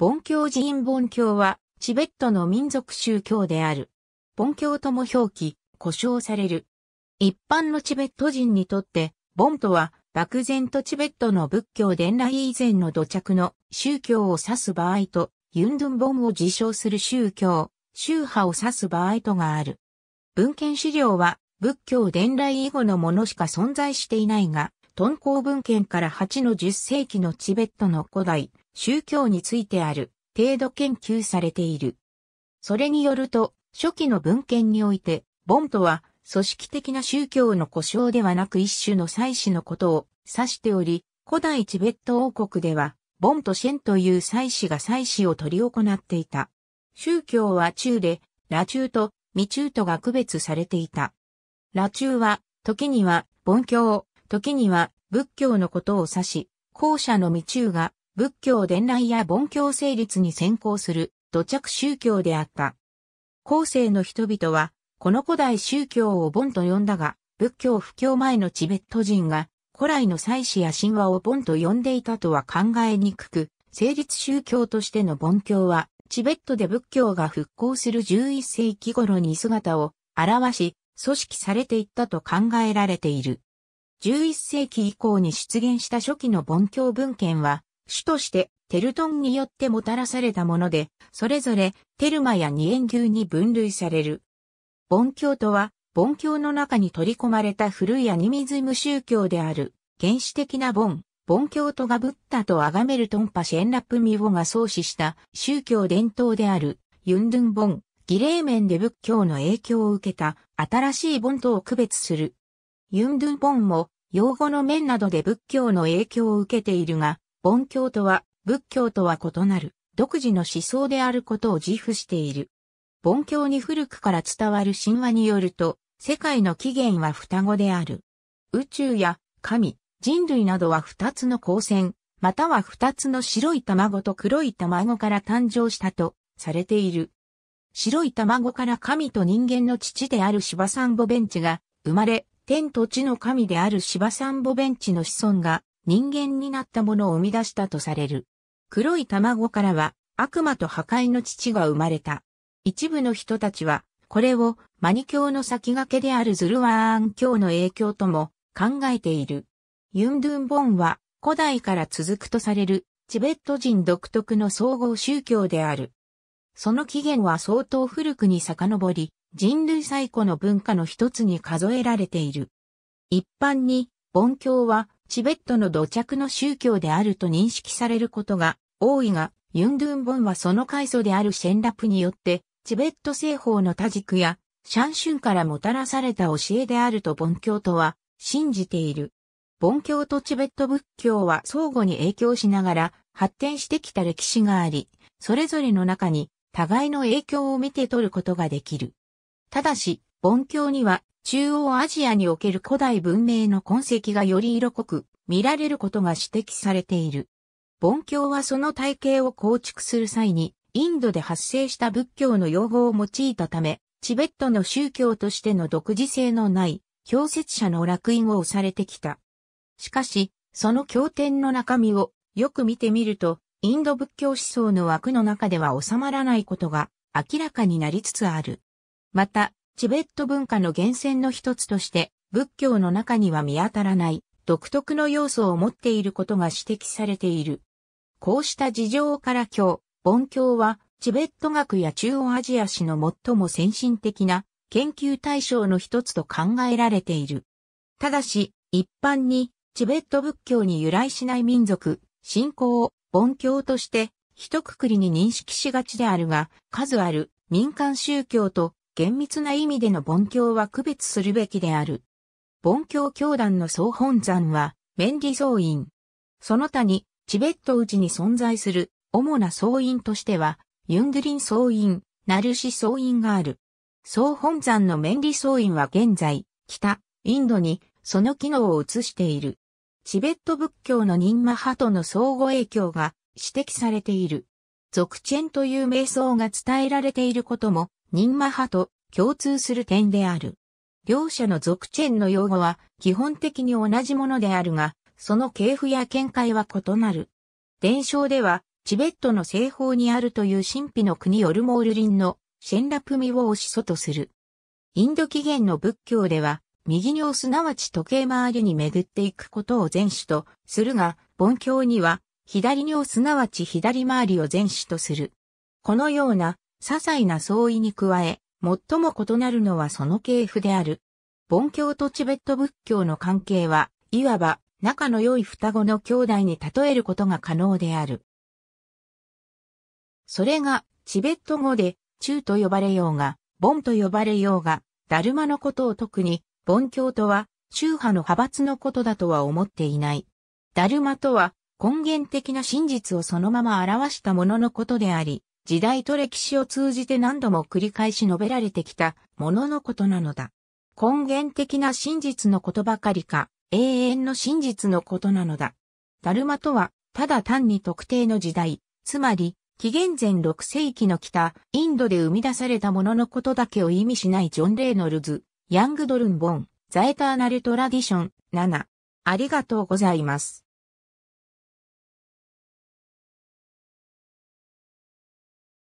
盆教寺院盆教は、チベットの民族宗教である。盆教とも表記、呼称される。一般のチベット人にとって、盆とは、漠然とチベットの仏教伝来以前の土着の宗教を指す場合と、ユンドゥン盆を自称する宗教、宗派を指す場合とがある。文献資料は、仏教伝来以後のものしか存在していないが、敦煌文献から8の10世紀のチベットの古代、宗教についてある程度研究されている。それによると、初期の文献において、ボンとは組織的な宗教の故障ではなく一種の祭祀のことを指しており、古代チベット王国では、ボンとシェンという祭祀が祭祀を執り行っていた。宗教は中で、羅中と未中とが区別されていた。羅中は、時には、ボン教、時には、仏教のことを指し、後者の未中が、仏教伝来や盆教成立に先行する土着宗教であった。後世の人々は、この古代宗教を盆と呼んだが、仏教布教前のチベット人が、古来の祭祀や神話を盆と呼んでいたとは考えにくく、成立宗教としての盆教は、チベットで仏教が復興する11世紀頃に姿を表し、組織されていったと考えられている。11世紀以降に出現した初期の盆教文献は、主としてテルトンによってもたらされたもので、それぞれテルマや二円牛に分類される。盆教とは、盆教の中に取り込まれた古いアニミズム宗教である、原始的な盆、盆教徒がブッダとがめるトンパシェンラップミボが創始した宗教伝統である、ユンドゥン盆、儀礼面で仏教の影響を受けた新しい盆とを区別する。ユンドゥン盆も、用語の面などで仏教の影響を受けているが、盆教とは仏教とは異なる独自の思想であることを自負している。盆教に古くから伝わる神話によると、世界の起源は双子である。宇宙や神、人類などは二つの光線、または二つの白い卵と黒い卵から誕生したとされている。白い卵から神と人間の父である芝三ボベンチが生まれ、天と地の神である芝三ボベンチの子孫が人間になったものを生み出したとされる。黒い卵からは悪魔と破壊の父が生まれた。一部の人たちは、これをマニ教の先駆けであるズルワーン教の影響とも考えている。ユンドゥンボンは古代から続くとされるチベット人独特の総合宗教である。その起源は相当古くに遡り、人類最古の文化の一つに数えられている。一般に、ボン教はチベットの土着の宗教であると認識されることが多いが、ユンドゥンボンはその階層であるシェンラプによって、チベット西方の多軸や、シャンシュンからもたらされた教えであると盆教徒は信じている。盆教とチベット仏教は相互に影響しながら発展してきた歴史があり、それぞれの中に互いの影響を見て取ることができる。ただし、盆教には中央アジアにおける古代文明の痕跡がより色濃く見られることが指摘されている。梵教はその体系を構築する際に、インドで発生した仏教の用語を用いたため、チベットの宗教としての独自性のない、教説者の烙印を押されてきた。しかし、その経典の中身をよく見てみると、インド仏教思想の枠の中では収まらないことが明らかになりつつある。また、チベット文化の源泉の一つとして、仏教の中には見当たらない独特の要素を持っていることが指摘されている。こうした事情から今日、盆教はチベット学や中央アジア史の最も先進的な研究対象の一つと考えられている。ただし、一般にチベット仏教に由来しない民族、信仰を盆教として一括りに認識しがちであるが、数ある民間宗教と厳密な意味での盆教は区別するべきである。盆教教団の総本山は、メンディ総院。その他に、チベット内に存在する主な総院としては、ユンドリン総院、ナルシ総院がある。総本山のメンディ総院は現在、北、インドにその機能を移している。チベット仏教のニンマ派との相互影響が指摘されている。俗チェンという瞑想が伝えられていることもニンマ派と共通する点である。両者の属チェンの用語は基本的に同じものであるが、その系譜や見解は異なる。伝承では、チベットの西方にあるという神秘の国オルモール林のシェンラプミを始祖とする。インド起源の仏教では、右尿すなわち時計回りに巡っていくことを前主とするが、梵教には、左尿すなわち左回りを前主とする。このような些細な相違に加え、最も異なるのはその系譜である。梵教とチベット仏教の関係は、いわば仲の良い双子の兄弟に例えることが可能である。それが、チベット語で、中と呼ばれようが、ボンと呼ばれようが、ダルマのことを特に、盆教とは、宗派の派閥のことだとは思っていない。ダルマとは、根源的な真実をそのまま表したもののことであり、時代と歴史を通じて何度も繰り返し述べられてきたもののことなのだ。根源的な真実のことばかりか、永遠の真実のことなのだ。ダルマとは、ただ単に特定の時代、つまり、紀元前6世紀の北、インドで生み出されたもののことだけを意味しないジョン・レイノルズ、ヤングドルン・ボン、ザエターナル・トラディション、7。ありがとうございます。